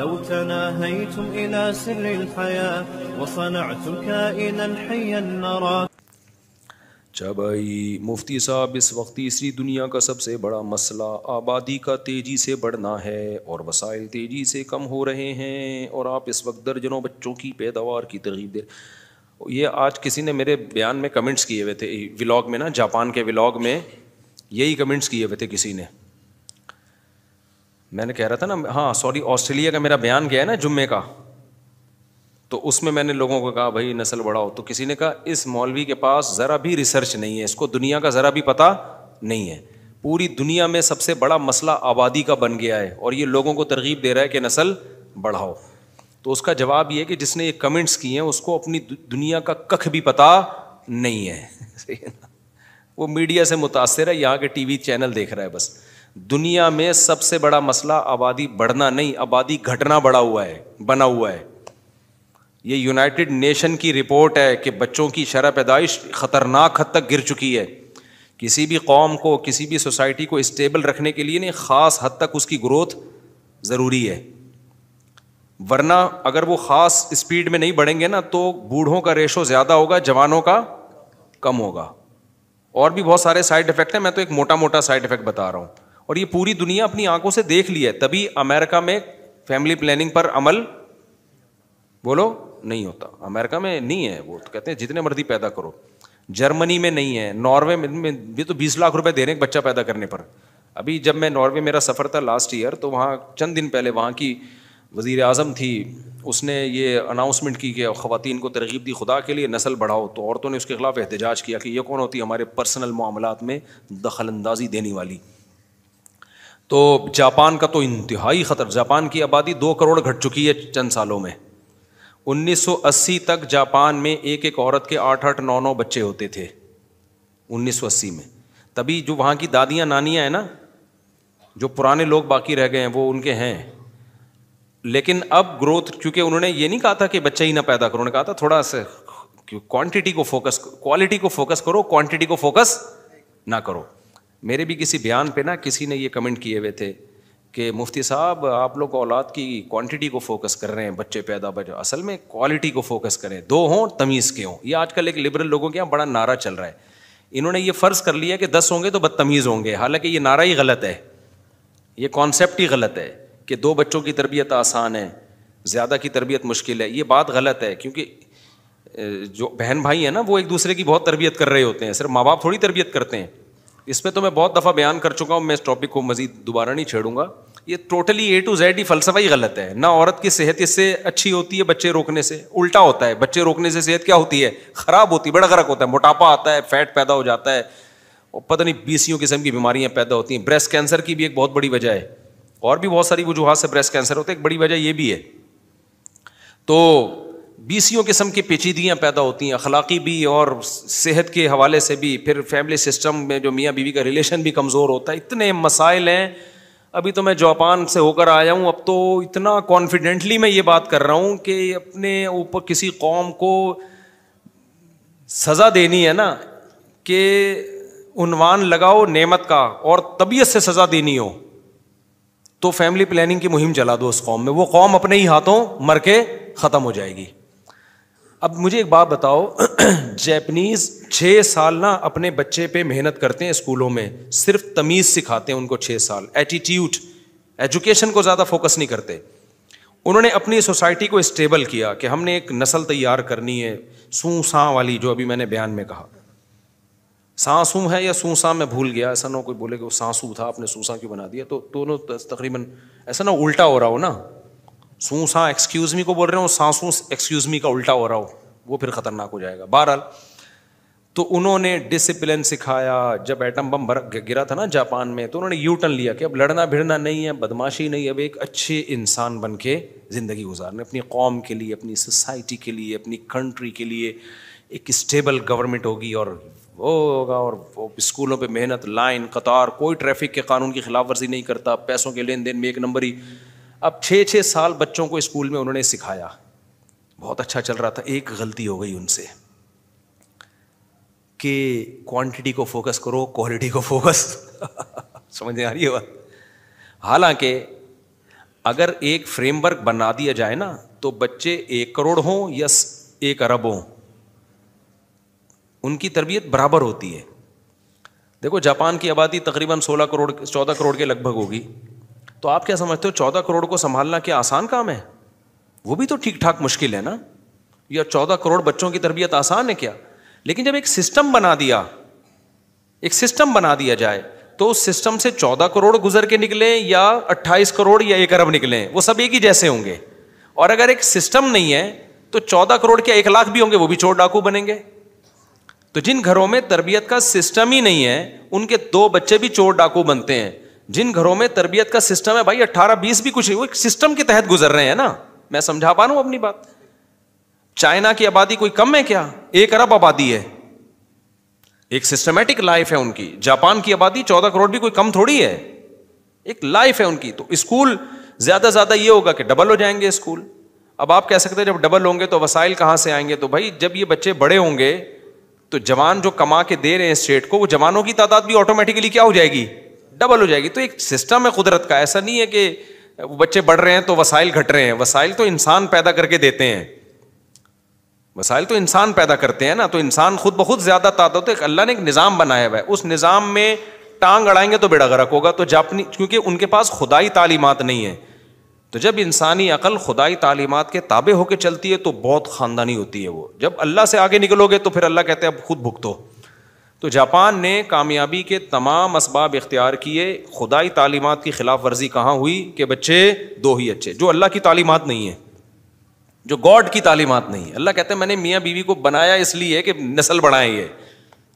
لو تناهيتم إلى سر الحياة وصنعت كائنا حيا نرى अच्छा भाई मुफ्ती साहब इस वक्त तीसरी दुनिया का सबसे बड़ा मसला आबादी का तेज़ी से बढ़ना है और वसाइल तेज़ी से कम हो रहे हैं और आप इस वक्त दर्जनों बच्चों की पैदावार की तरगीब दे ये आज किसी ने मेरे बयान में कमेंट्स किए हुए थे व्लॉग में ना जापान के व्लॉग में यही कमेंट्स किए हुए थे किसी ने मैंने कह रहा था ना हाँ सॉरी ऑस्ट्रेलिया का मेरा बयान गया है ना जुम्मे का तो उसमें मैंने लोगों को कहा भाई नस्ल बढ़ाओ तो किसी ने कहा इस मौलवी के पास ज़रा भी रिसर्च नहीं है इसको दुनिया का ज़रा भी पता नहीं है पूरी दुनिया में सबसे बड़ा मसला आबादी का बन गया है और ये लोगों को तरगीब दे रहा है कि नस्ल बढ़ाओ तो उसका जवाब ये कि जिसने ये कमेंट्स किए हैं उसको अपनी दुनिया का कख भी पता नहीं है वो मीडिया से मुतासर है यहाँ के टी वी चैनल देख रहा है बस दुनिया में सबसे बड़ा मसला आबादी बढ़ना नहीं आबादी घटना बढ़ा हुआ है बना हुआ है ये यूनाइटेड नेशन की रिपोर्ट है कि बच्चों की शरह पैदाइश ख़तरनाक हद तक गिर चुकी है किसी भी कौम को किसी भी सोसाइटी को स्टेबल रखने के लिए नहीं ख़ास हद तक उसकी ग्रोथ ज़रूरी है वरना अगर वो ख़ास स्पीड में नहीं बढ़ेंगे ना तो बूढ़ों का रेशो ज़्यादा होगा जवानों का कम होगा और भी बहुत सारे साइड इफ़ेक्ट हैं मैं तो एक मोटा मोटा साइड इफ़ेक्ट बता रहा हूं और ये पूरी दुनिया अपनी आंखों से देख ली है तभी अमेरिका में फैमिली प्लानिंग पर अमल बोलो नहीं होता अमेरिका में नहीं है वो तो कहते हैं जितने मर्जी पैदा करो जर्मनी में नहीं है नॉर्वे में भी तो बीस लाख रुपए दे रहे हैं बच्चा पैदा करने पर अभी जब मैं नॉर्वे मेरा सफ़र था लास्ट ईयर तो वहाँ चंद दिन पहले वहाँ की वज़ी अजम थी उसने ये अनाउंसमेंट की कि ख़वान को तरगीब दी खुदा के लिए नस्ल बढ़ाओ तो औरतों ने उसके खिलाफ एहतजाज किया कि यह कौन होती है हमारे पर्सनल मामला में दखल अंदाजी देने वाली तो जापान का तो इंतहाई ख़तर जापान की आबादी दो करोड़ घट चुकी है चंद सालों में 1980 तक जापान में एक एक औरत के आठ आठ नौ नौ बच्चे होते थे 1980 में तभी जो वहाँ की दादियाँ नानियाँ हैं ना जो पुराने लोग बाकी रह गए हैं वो उनके हैं लेकिन अब ग्रोथ क्योंकि उन्होंने ये नहीं कहा था कि बच्चा ही ना पैदा करो उन्होंने कहा था थोड़ा सा क्वांटिटी को फोकस क्वालिटी को फोकस करो क्वांटिटी को फोकस ना करो मेरे भी किसी बयान पे ना किसी ने ये कमेंट किए हुए थे कि मुफ्ती साहब आप लोग औलाद की क्वांटिटी को फोकस कर रहे हैं बच्चे पैदा बच्चे असल में क्वालिटी को फोकस करें दो हों तमीज़ के हों ये आजकल एक लिबरल लोगों के यहाँ बड़ा नारा चल रहा है इन्होंने ये फ़र्ज़ कर लिया कि दस होंगे तो बदतमीज़ होंगे हालांकि ये नारा ही गलत है ये कॉन्सेप्ट ही गलत है कि दो बच्चों की तरबियत आसान है ज़्यादा की तरबियत मुश्किल है ये बात गलत है क्योंकि जो बहन भाई हैं ना वो एक दूसरे की बहुत तरबियत कर रहे होते हैं सिर्फ माँ बाप थोड़ी तरबियत करते हैं इस पर तो मैं बहुत दफ़ा बयान कर चुका हूँ मैं इस टॉपिक को मज़ीद दोबारा नहीं छेड़ूंगा ये टोटली ए टू जेड ही फलसफा ही गलत है ना औरत की सेहत इससे अच्छी होती है बच्चे रोकने से उल्टा होता है बच्चे रोकने से सेहत क्या होती है ख़राब होती है बड़ा गर्क होता है मोटापा आता है फैट पैदा हो जाता है और पता नहीं बीसियों किस्म की बीमारियाँ पैदा होती हैं ब्रेस्ट कैंसर की भी एक बहुत बड़ी वजह है और भी बहुत सारी वजूहत से ब्रेस्ट कैंसर होता है एक बड़ी वजह यह भी है तो बीसियों किस्म की पेचीदगियाँ पैदा होती हैं अखलाकी भी और सेहत के हवाले से भी फिर फैमिली सिस्टम में जो मियाँ बीवी का रिलेशन भी कमज़ोर होता है इतने मसाइल हैं अभी तो मैं जापान से होकर आया हूँ अब तो इतना कॉन्फिडेंटली मैं ये बात कर रहा हूँ कि अपने ऊपर किसी कौम को सज़ा देनी है ना कि उनवान लगाओ नेमत का और तबीयत से सज़ा देनी हो तो फैमिली प्लानिंग की मुहिम चला दो उस कौम में वो कौम अपने ही हाथों मर के ख़त्म हो जाएगी अब मुझे एक बात बताओ जैपनीज छः साल ना अपने बच्चे पे मेहनत करते हैं स्कूलों में सिर्फ तमीज़ सिखाते हैं उनको छः साल एटीट्यूड एजुकेशन को ज़्यादा फोकस नहीं करते उन्होंने अपनी सोसाइटी को स्टेबल किया कि हमने एक नस्ल तैयार करनी है सू सा वाली जो अभी मैंने बयान में कहा सांसू है या सू सूसा मैं भूल गया ऐसा ना कोई बोले कि वो सांसू था आपने सूसा क्यों बना दिया तो दोनों तकरीबन ऐसा ना उल्टा हो रहा हो ना सू सा एक्सक्यूजमी को बोल रहे हो सांसू एक्सक्यूजमी का उल्टा हो रहा हो वो फिर खतरनाक हो जाएगा बहरहाल तो उन्होंने डिसिप्लिन सिखाया जब एटम बम गिरा था ना जापान में तो उन्होंने यू टर्न लिया कि अब लड़ना भिड़ना नहीं है बदमाशी नहीं अब एक अच्छे इंसान बन के ज़िंदगी गुजारने अपनी कौम के लिए अपनी सोसाइटी के लिए अपनी कंट्री के लिए एक स्टेबल गवर्नमेंट होगी और वो होगा और वो स्कूलों पर मेहनत लाइन कतार कोई ट्रैफिक के कानून की खिलाफ वर्जी नहीं करता पैसों के लेन देन में एक नंबर ही अब छः छः साल बच्चों को स्कूल में उन्होंने सिखाया बहुत अच्छा चल रहा था एक गलती हो गई उनसे कि क्वांटिटी को फोकस करो क्वालिटी को फोकस समझ में आ रही है बात हालांकि अगर एक फ्रेमवर्क बना दिया जाए ना तो बच्चे एक करोड़ हों या एक अरब हों उनकी तरबियत बराबर होती है देखो जापान की आबादी तकरीबन 16 करोड़ 14 करोड़ के लगभग होगी तो आप क्या समझते हो चौदह करोड़ को संभालना क्या आसान काम है वो भी तो ठीक ठाक मुश्किल है ना या चौदह करोड़ बच्चों की तरबियत आसान है क्या लेकिन जब एक सिस्टम बना दिया एक सिस्टम बना दिया जाए तो उस सिस्टम से चौदह करोड़ गुजर के निकले या अट्ठाईस करोड़ या एक अरब निकले वो सब एक ही जैसे होंगे और अगर एक सिस्टम नहीं है तो चौदह करोड़ के एक लाख भी होंगे वो भी चोर डाकू बनेंगे तो जिन घरों में तरबियत का सिस्टम ही नहीं है उनके दो बच्चे भी चोर डाकू बनते हैं जिन घरों में तरबियत का सिस्टम है भाई अट्ठारह बीस भी कुछ वो एक सिस्टम के तहत गुजर रहे हैं ना मैं समझा पा रहा हूं अपनी बात चाइना की आबादी कोई कम है क्या एक अरब आबादी है एक सिस्टमेटिक लाइफ है उनकी जापान की आबादी चौदह करोड़ भी कोई कम थोड़ी है एक लाइफ है उनकी तो स्कूल ज्यादा ज्यादा ये होगा कि डबल हो जाएंगे स्कूल अब आप कह सकते हैं जब डबल होंगे तो वसाइल कहाँ से आएंगे तो भाई जब ये बच्चे बड़े होंगे तो जवान जो कमा के दे रहे हैं स्टेट को वो जवानों की तादाद भी ऑटोमेटिकली क्या हो जाएगी डबल हो जाएगी तो एक सिस्टम है कुदरत का ऐसा नहीं है कि बच्चे बढ़ रहे हैं तो वसाइल घट रहे हैं वसाइल तो इंसान पैदा करके देते हैं वसाइल तो इंसान पैदा करते हैं ना तो इंसान खुद बहुत खुद ज्यादा तादाद तो अल्लाह ने एक निज़ाम बनाया हुआ है उस निज़ाम में टांग अड़ाएंगे तो बेड़ा गर्क होगा तो जापनी क्योंकि उनके पास खुदाई तालीमत नहीं है तो जब इंसानी अकल खुदाई तालीमत के ताबे होकर चलती है तो बहुत ख़ानदानी होती है वो जब अल्लाह से आगे निकलोगे तो फिर अल्लाह कहते हैं अब खुद भुगतो तो जापान ने कामयाबी के तमाम इसबाब इख्तियार किए खुदाई तालीमत की खिलाफ वर्जी कहाँ हुई कि बच्चे दो ही अच्छे जो अल्लाह की तालीमत नहीं है जो गॉड की तालीमत नहीं है अल्लाह कहते हैं मैंने मियाँ बीवी को बनाया इसलिए कि नस्ल बढ़ाई ये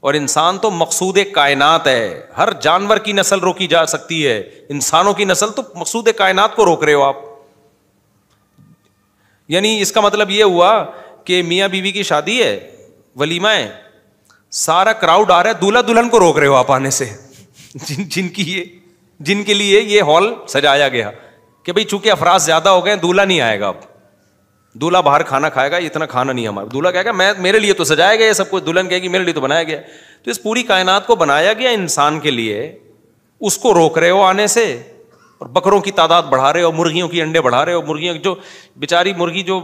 और इंसान तो मकसूद कायनात है हर जानवर की नस्ल रोकी जा सकती है इंसानों की नस्ल तो मकसूद कायनात को रोक रहे हो आप यानी इसका मतलब ये हुआ कि मियाँ बीवी की शादी है वलीमा है सारा क्राउड आ रहा है दूल्हा दुल्हन को रोक रहे हो आप आने से जिन जिनकी ये जिनके लिए ये हॉल सजाया गया कि भाई चूंकि अफराज ज्यादा हो गए दूल्हा नहीं आएगा अब दूल्हा बाहर खाना खाएगा इतना खाना नहीं हमारा दूल्हा कहेगा मैं मेरे लिए तो सजाया गया सब कुछ दुल्हन कहेगी मेरे लिए तो बनाया गया तो इस पूरी कायनात को बनाया गया इंसान के लिए उसको रोक रहे हो आने से और बकरों की तादाद बढ़ा रहे हो मुर्गियों की अंडे बढ़ा रहे हो मुर्गियों की जो बेचारी मुर्गी जो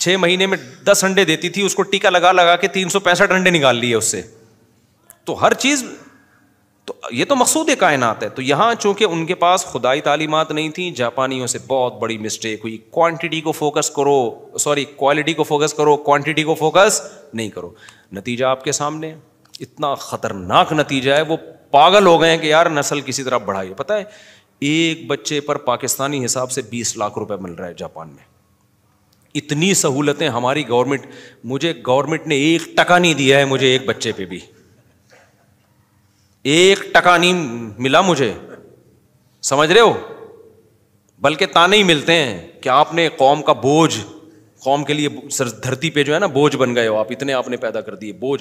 छह महीने में दस अंडे देती थी उसको टीका लगा लगा के तीन सौ पैंसठ अंडे निकाल लिए उससे तो हर चीज़ तो ये तो मकसूद कायनात है तो यहां चूंकि उनके पास खुदाई तालीमत नहीं थी जापानियों से बहुत बड़ी मिस्टेक हुई क्वांटिटी को फोकस करो सॉरी क्वालिटी को फोकस करो क्वांटिटी को फोकस नहीं करो नतीजा आपके सामने इतना ख़तरनाक नतीजा है वो पागल हो गए हैं कि यार नस्ल किसी तरह बढ़ाई पता है एक बच्चे पर पाकिस्तानी हिसाब से बीस लाख रुपए मिल रहा है जापान में इतनी सहूलतें हमारी गवर्नमेंट मुझे गवर्नमेंट ने एक टका नहीं दिया है मुझे एक बच्चे पे भी एक टका नहीं मिला मुझे समझ रहे हो बल्कि ताने ही मिलते हैं कि आपने कौम का बोझ कौम के लिए धरती पे जो है ना बोझ बन गए हो आप इतने आपने पैदा कर दिए बोझ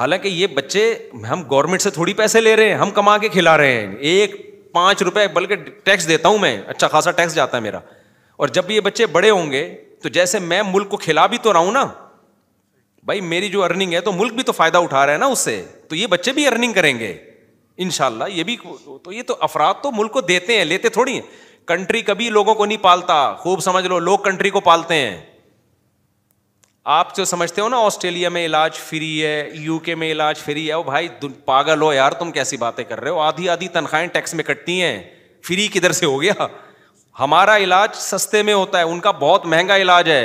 हालांकि ये बच्चे हम गवर्नमेंट से थोड़ी पैसे ले रहे हैं हम कमा के खिला रहे हैं एक पांच रुपए बल्कि टैक्स देता हूं मैं अच्छा खासा टैक्स जाता है मेरा और जब ये बच्चे बड़े होंगे तो जैसे मैं मुल्क को खिला भी तो रहा हूं ना भाई मेरी जो अर्निंग है तो मुल्क भी तो फायदा उठा रहा है ना उससे तो ये बच्चे भी अर्निंग करेंगे इनशाला ये भी तो ये तो अफराद तो मुल्क को देते हैं लेते थोड़ी हैं कंट्री कभी लोगों को नहीं पालता खूब समझ लो लोग कंट्री को पालते हैं आप जो समझते हो ना ऑस्ट्रेलिया में इलाज फ्री है यूके में इलाज फ्री है वो भाई पागल हो यार तुम कैसी बातें कर रहे हो आधी आधी तनख्वाहें टैक्स में कटती हैं फ्री किधर से हो गया हमारा इलाज सस्ते में होता है उनका बहुत महंगा इलाज है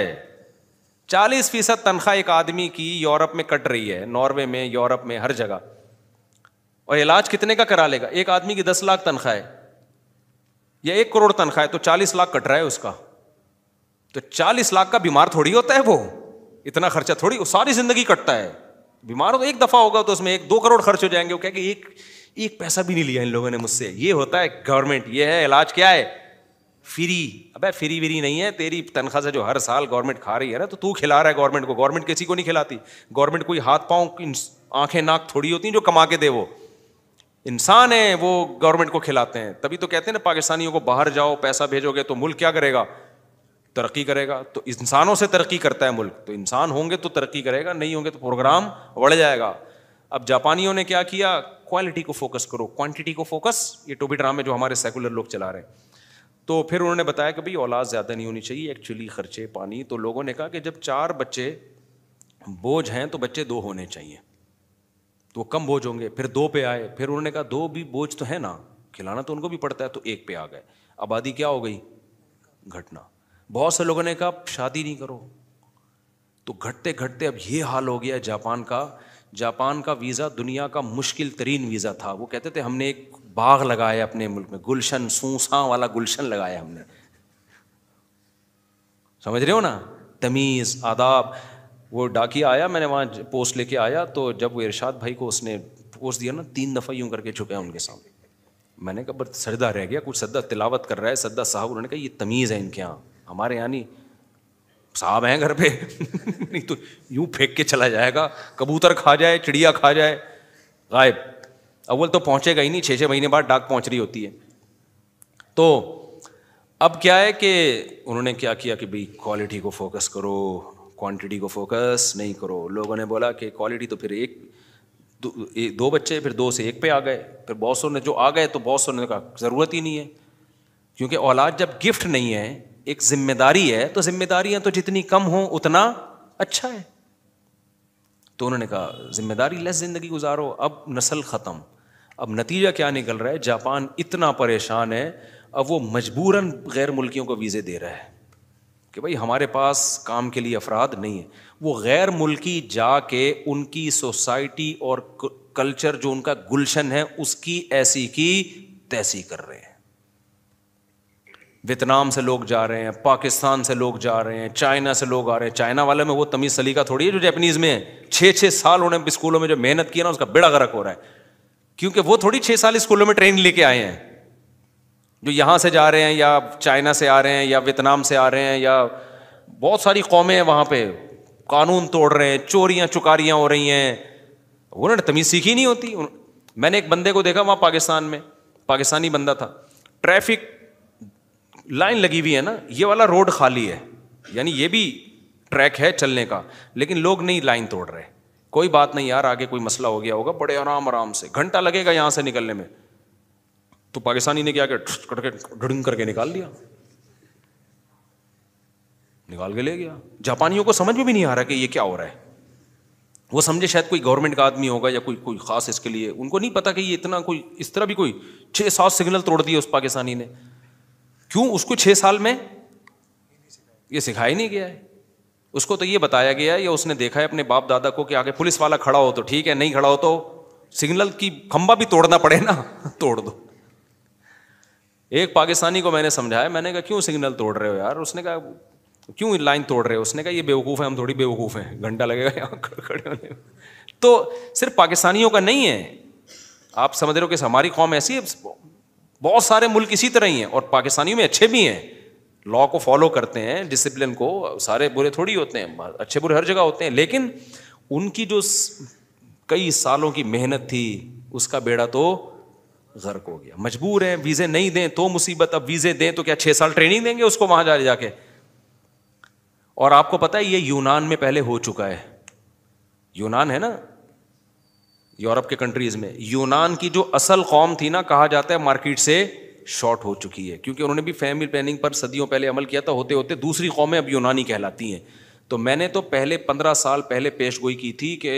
चालीस फीसद तनख्वाह एक आदमी की यूरोप में कट रही है नॉर्वे में यूरोप में हर जगह और इलाज कितने का करा लेगा एक आदमी की दस लाख तनख्वाह है या एक करोड़ तनख्वाह है तो चालीस लाख कट रहा है उसका तो चालीस लाख का बीमार थोड़ी होता है वो इतना खर्चा थोड़ी सारी जिंदगी कटता है बीमार हो तो एक दफा होगा तो उसमें एक दो करोड़ खर्च हो जाएंगे वो क्या एक एक पैसा भी नहीं लिया इन लोगों ने मुझसे ये होता है गवर्नमेंट ये है इलाज क्या है फ्री अबे फ्री व्री नहीं है तेरी तनख्वाह से जो हर साल गवर्नमेंट खा रही है ना तो तू खिला रहा है गवर्नमेंट को गवर्नमेंट किसी को नहीं खिलाती गवर्नमेंट कोई हाथ पाओ आंखें नाक थोड़ी होती हैं जो कमा के दे वो इंसान है वो गवर्नमेंट को खिलाते हैं तभी तो कहते हैं ना पाकिस्तानियों को बाहर जाओ पैसा भेजोगे तो मुल्क क्या करेगा तरक्की करेगा तो इंसानों से तरक्की करता है मुल्क तो इंसान होंगे तो तरक्की करेगा नहीं होंगे तो प्रोग्राम बढ़ जाएगा अब जापानियों ने क्या किया क्वालिटी को फोकस करो क्वांटिटी को फोकस ये टोबी ड्रामे जो हमारे सेकुलर लोग चला रहे हैं तो फिर उन्होंने बताया कि भाई औलाद ज़्यादा नहीं होनी चाहिए एक्चुअली खर्चे पानी तो लोगों ने कहा कि जब चार बच्चे बोझ हैं तो बच्चे दो होने चाहिए तो कम बोझ होंगे फिर दो पे आए फिर उन्होंने कहा दो भी बोझ तो है ना खिलाना तो उनको भी पड़ता है तो एक पे आ गए आबादी क्या हो गई घटना बहुत से लोगों ने कहा शादी नहीं करो तो घटते घटते अब ये हाल हो गया जापान का जापान का वीज़ा दुनिया का मुश्किल तरीन वीज़ा था वो कहते थे हमने एक बाग लगाए अपने मुल्क में गुलशन सूसा वाला गुलशन लगाया हमने समझ रहे हो ना तमीज़ आदाब वो डाकिया आया मैंने वहां पोस्ट लेके आया तो जब वो इरशाद भाई को उसने पोस्ट दिया ना तीन दफ़ा यूं करके झुका उनके सामने मैंने कहा बस सरदा रह गया कुछ सद्दा तिलावत कर रहा है सद्दा साहब उन्होंने कहा ये तमीज़ है इनके यहाँ हमारे यहाँ नहीं साहब हैं घर पे नहीं तो यूं फेंक के चला जाएगा कबूतर खा जाए चिड़िया खा जाए गायब अव्वल तो पहुंचेगा ही नहीं छः छः महीने बाद डाक पहुँच रही होती है तो अब क्या है कि उन्होंने क्या किया कि भाई क्वालिटी को फोकस करो क्वांटिटी को फोकस नहीं करो लोगों ने बोला कि क्वालिटी तो फिर एक दो, दो बच्चे फिर दो से एक पे आ गए फिर बॉसों ने जो आ गए तो बॉसों ने कहा ज़रूरत ही नहीं है क्योंकि औलाद जब गिफ्ट नहीं है एक जिम्मेदारी है तो जिम्मेदारियां तो जितनी कम हो उतना अच्छा है तो उन्होंने कहा जिम्मेदारी लेस ज़िंदगी गुजारो अब नस्ल ख़त्म अब नतीजा क्या निकल रहा है जापान इतना परेशान है अब वो मजबूरन गैर मुल्कियों को वीज़े दे रहा है कि भाई हमारे पास काम के लिए अफराद नहीं है वो गैर मुल्की जाके उनकी सोसाइटी और कल्चर जो उनका गुलशन है उसकी ऐसी की तैसी कर रहे हैं वियतनाम से लोग जा रहे हैं पाकिस्तान से लोग जा रहे हैं चाइना से लोग आ रहे हैं चाइना वाले में वो तमीज़ सलीका थोड़ी है जो जैपनीज में है छः छः साल उन्होंने स्कूलों में जो मेहनत की है ना उसका बेड़ा गरक हो रहा है क्योंकि वो थोड़ी छः साल स्कूलों में ट्रेन लेके आए हैं जो यहाँ से जा रहे हैं या चाइना से आ रहे हैं या वियतनाम से आ रहे हैं या बहुत सारी कौमें हैं वहाँ पे कानून तोड़ रहे हैं चोरियाँ चुकारियाँ हो रही हैं उन्होंने तमीज़ सीखी नहीं होती मैंने एक बंदे को देखा वहाँ पाकिस्तान में पाकिस्तानी बंदा था ट्रैफिक लाइन लगी हुई है ना ये वाला रोड खाली है यानी ये भी ट्रैक है चलने का लेकिन लोग नहीं लाइन तोड़ रहे कोई बात नहीं यार आगे कोई मसला हो गया होगा बड़े आराम आराम से घंटा लगेगा यहां से निकलने में तो पाकिस्तानी ने क्या करके ढुड़िंग करके निकाल दिया निकाल के ले गया जापानियों को समझ में भी नहीं आ रहा कि ये क्या हो रहा है वो समझे शायद कोई गवर्नमेंट का आदमी होगा या कोई कोई खास इसके लिए उनको नहीं पता कि ये इतना कोई इस तरह भी कोई छह सात सिग्नल तोड़ दिए उस पाकिस्तानी ने क्यों उसको छह साल में ये सिखाया नहीं गया है उसको तो ये बताया गया है या उसने देखा है अपने बाप दादा को कि आगे पुलिस वाला खड़ा हो तो ठीक है नहीं खड़ा हो तो सिग्नल की खंबा भी तोड़ना पड़े ना तोड़ दो एक पाकिस्तानी को मैंने समझाया मैंने कहा क्यों सिग्नल तोड़ रहे हो यार उसने कहा क्यों लाइन तोड़ रहे हो उसने कहा ये बेवकूफ़ है हम थोड़ी बेवकूफ़ हैं घंटा लगेगा यहाँ खड़े होने तो सिर्फ पाकिस्तानियों का नहीं है आप समझ रहे हो कि हमारी कौम ऐसी है बहुत सारे मुल्क इसी तरह ही हैं और पाकिस्तानियों में अच्छे भी हैं लॉ को फॉलो करते हैं डिसिप्लिन को सारे बुरे थोड़ी होते हैं अच्छे बुरे हर जगह होते हैं लेकिन उनकी जो कई सालों की मेहनत थी उसका बेड़ा तो गर्क हो गया मजबूर है वीज़े नहीं दें तो मुसीबत अब वीज़े दें तो क्या छह साल ट्रेनिंग देंगे उसको वहाँ जा जाके और आपको पता है ये यूनान में पहले हो चुका है यूनान है ना यूरोप के कंट्रीज़ में यूनान की जो असल कौम थी ना कहा जाता है मार्केट से शॉर्ट हो चुकी है क्योंकि उन्होंने भी फैमिली प्लानिंग पर सदियों पहले अमल किया था होते होते दूसरी कौमें अब यूनानी कहलाती हैं तो मैंने तो पहले पंद्रह साल पहले पेश गोई की थी कि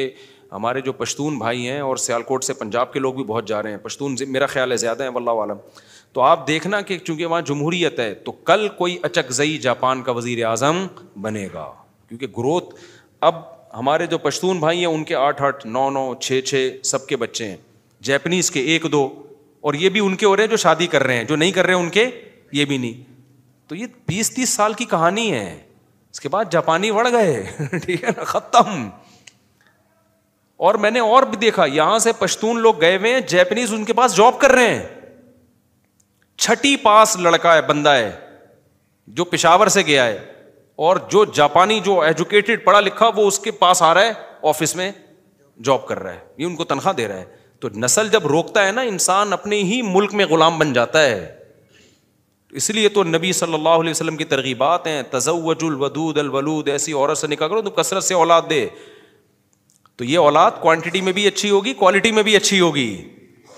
हमारे जो पश्तून भाई हैं और सियालकोट से पंजाब के लोग भी बहुत जा रहे हैं पश्तून मेरा ख्याल है ज़्यादा है वल्ला आलम तो आप देखना कि चूँकि वहाँ जमहूरीत है तो कल कोई अचकजई जापान का वज़ी अजम बनेगा क्योंकि ग्रोथ अब हमारे जो पश्तून भाई हैं उनके आठ आठ नौ नौ छः छः सबके बच्चे हैं जैपनीज़ के एक दो और ये भी उनके हो रहे हैं जो शादी कर रहे हैं जो नहीं कर रहे हैं उनके ये भी नहीं तो ये बीस तीस साल की कहानी है इसके बाद जापानी बढ़ गए ठीक है ना खत्म और मैंने और भी देखा यहां से पश्तून लोग गए हुए हैं जैपनीज उनके पास जॉब कर रहे हैं छठी पास लड़का है बंदा है जो पिशावर से गया है और जो जापानी जो एजुकेटेड पढ़ा लिखा वो उसके पास आ रहा है ऑफिस में जॉब कर रहा है ये उनको तनख्वाह दे रहा है तो नस्ल जब रोकता है ना इंसान अपने ही मुल्क में ग़ुलाम बन जाता है तो इसलिए तो नबी सल्लल्लाहु अलैहि वसल्लम की तरगीबात हैं तजवजुल वदूद अलवलूद ऐसी औरत से निकाह करो तो कसरत से औलाद दे तो ये औलाद क्वांटिटी में भी अच्छी होगी क्वालिटी में भी अच्छी होगी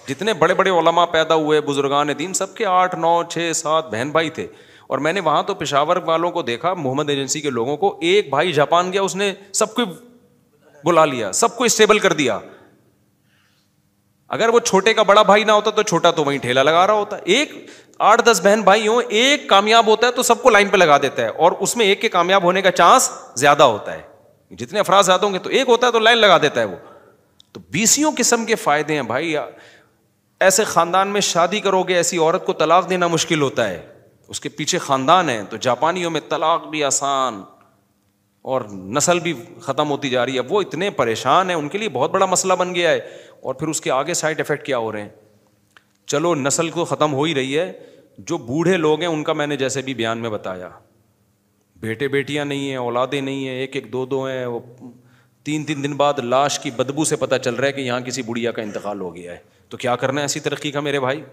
जितने बड़े बड़े ओलमा पैदा हुए बुजुर्गान दीन सबके आठ नौ छः सात बहन भाई थे और मैंने वहाँ तो पेशावर वालों को देखा मोहम्मद एजेंसी के लोगों को एक भाई जापान गया उसने सबको बुला लिया सबको स्टेबल कर दिया अगर वो छोटे का बड़ा भाई ना होता तो छोटा तो वहीं ठेला लगा रहा होता एक आठ दस बहन भाई हो एक कामयाब होता है तो सबको लाइन पे लगा देता है और उसमें एक के कामयाब होने का चांस ज्यादा होता है जितने अफराज ज्यादा होंगे तो एक होता है तो लाइन लगा देता है वो तो बीसियों किस्म के फायदे हैं भाई ऐसे खानदान में शादी करोगे ऐसी औरत को तलाक देना मुश्किल होता है उसके पीछे खानदान है तो जापानियों में तलाक भी आसान और नस्ल भी ख़त्म होती जा रही है वो इतने परेशान हैं उनके लिए बहुत बड़ा मसला बन गया है और फिर उसके आगे साइड इफ़ेक्ट क्या हो रहे हैं चलो नस्ल को तो ख़त्म हो ही रही है जो बूढ़े लोग हैं उनका मैंने जैसे भी बयान में बताया बेटे बेटियाँ नहीं हैं औलादे नहीं हैं एक एक दो दो हैं वो तीन तीन दिन बाद लाश की बदबू से पता चल रहा है कि यहाँ किसी बुढ़िया का इंतकाल हो गया है तो क्या करना है ऐसी तरक्की का मेरे भाई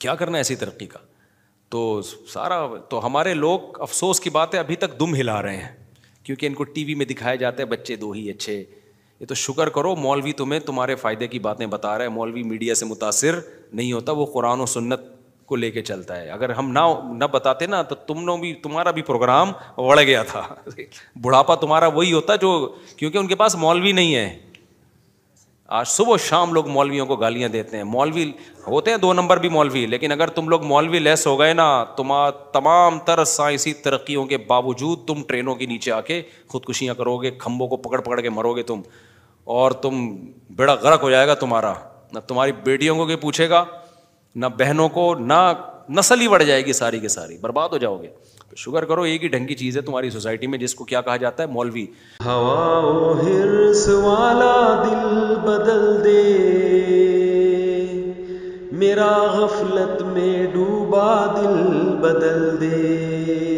क्या करना है ऐसी तरक्की का तो सारा तो हमारे लोग अफसोस की बात है अभी तक दुम हिला रहे हैं क्योंकि इनको टीवी में दिखाया जाता है बच्चे दो ही अच्छे ये तो शुक्र करो मौलवी तुम्हें तुम्हारे फ़ायदे की बातें बता रहा है मौलवी मीडिया से मुतासर नहीं होता वो कुरान और सुन्नत को लेके चलता है अगर हम ना ना बताते ना तो तुम लोग भी तुम्हारा भी प्रोग्राम बढ़ गया था बुढ़ापा तुम्हारा वही होता जो क्योंकि उनके पास मौलवी नहीं है आज सुबह शाम लोग मौलवियों को गालियां देते हैं मौलवी होते हैं दो नंबर भी मौलवी लेकिन अगर तुम लोग मौलवी लेस हो गए ना तुम तमाम तर साइंसी तरक्कीयों के बावजूद तुम ट्रेनों के नीचे आके खुदकुशियाँ करोगे खम्भों को पकड़ पकड़ के मरोगे तुम और तुम बेड़ा गर्क हो जाएगा तुम्हारा ना तुम्हारी बेटियों को भी पूछेगा ना बहनों को ना नस्ल ही बढ़ जाएगी सारी की सारी बर्बाद हो जाओगे शुगर करो एक ही ढंग की चीज़ है तुम्हारी सोसाइटी में जिसको क्या कहा जाता है मौलवी हवा हिरस वाला दिल बदल दे मेरा गफलत में डूबा दिल बदल दे